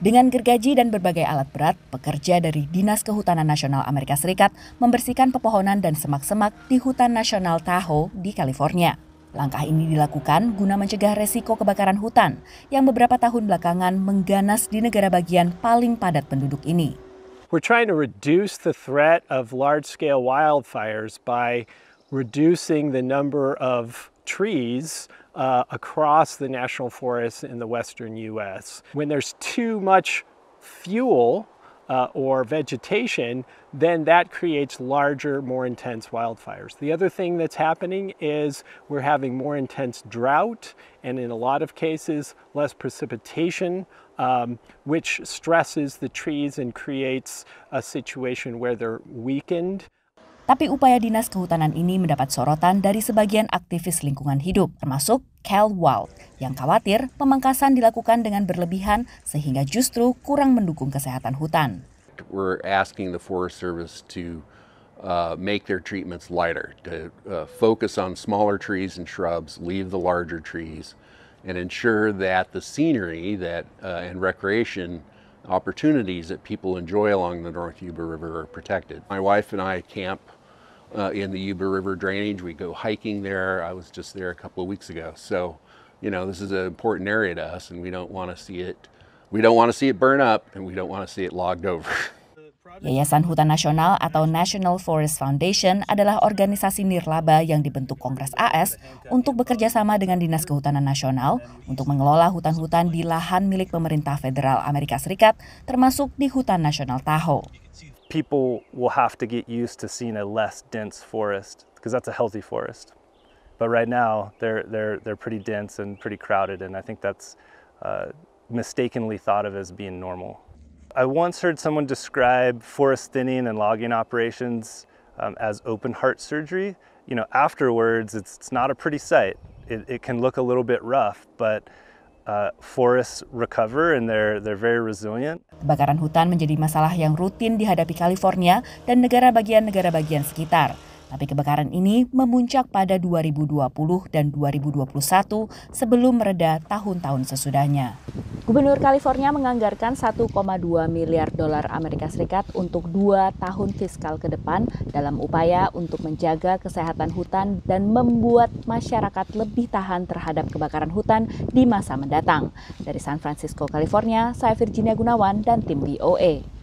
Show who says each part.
Speaker 1: Dengan gergaji dan berbagai alat berat, pekerja dari Dinas Kehutanan Nasional Amerika Serikat membersihkan pepohonan dan semak-semak di hutan nasional Tahoe di California. Langkah ini dilakukan guna mencegah resiko kebakaran hutan yang beberapa tahun belakangan mengganas di negara bagian paling padat penduduk ini.
Speaker 2: We're trying to reduce the threat of large-scale wildfires by reducing the number of trees uh, across the national forests in the western U.S. When there's too much fuel uh, or vegetation, then that creates larger, more intense wildfires. The other thing that's happening is we're having more intense drought and in a lot of cases less precipitation, um, which stresses the trees and creates a situation where they're weakened.
Speaker 1: Tapi upaya Dinas Kehutanan ini mendapat sorotan dari sebagian aktivis lingkungan hidup, termasuk Cal Wild, yang khawatir pemangkasan dilakukan dengan berlebihan sehingga justru kurang mendukung kesehatan hutan.
Speaker 3: We're asking the Forest Service to uh, make their treatments lighter, to uh, focus on smaller trees and shrubs, leave the larger trees, and ensure that the scenery that uh, and recreation opportunities that people enjoy along the North Yuba River are protected. My wife and I camp uh, in the Yuba River drainage. We go hiking there. I was just there a couple of weeks ago. So, you know, this is an important area to us and we don't want to see it, we don't want to see it burn up and we don't want to see it logged over.
Speaker 1: Yayasan Hutan Nasional atau National Forest Foundation adalah organisasi nirlaba yang dibentuk Kongres AS untuk bekerja sama dengan Dinas Kehutanan Nasional untuk mengelola hutan-hutan di lahan milik pemerintah federal Amerika Serikat termasuk di Hutan Nasional Tahoe.
Speaker 4: people will have to get used to seeing a less dense forest because that's a healthy forest. But right now they're, they're, they're pretty dense and pretty crowded and I think that's uh, mistakenly thought of as being normal. I once heard someone describe forest thinning and logging operations um, as open heart surgery. You know, afterwards, it's, it's not a pretty sight. It, it can look a little bit rough, but Uh, recover and they're they're very resilient.
Speaker 1: Kebakaran hutan menjadi masalah yang rutin dihadapi California dan negara bagian-negara bagian sekitar. Tapi kebakaran ini memuncak pada 2020 dan 2021 sebelum mereda tahun-tahun sesudahnya. Gubernur California menganggarkan 1,2 miliar dolar Amerika Serikat untuk dua tahun fiskal ke depan dalam upaya untuk menjaga kesehatan hutan dan membuat masyarakat lebih tahan terhadap kebakaran hutan di masa mendatang. Dari San Francisco, California, saya Virginia Gunawan dan tim BOE.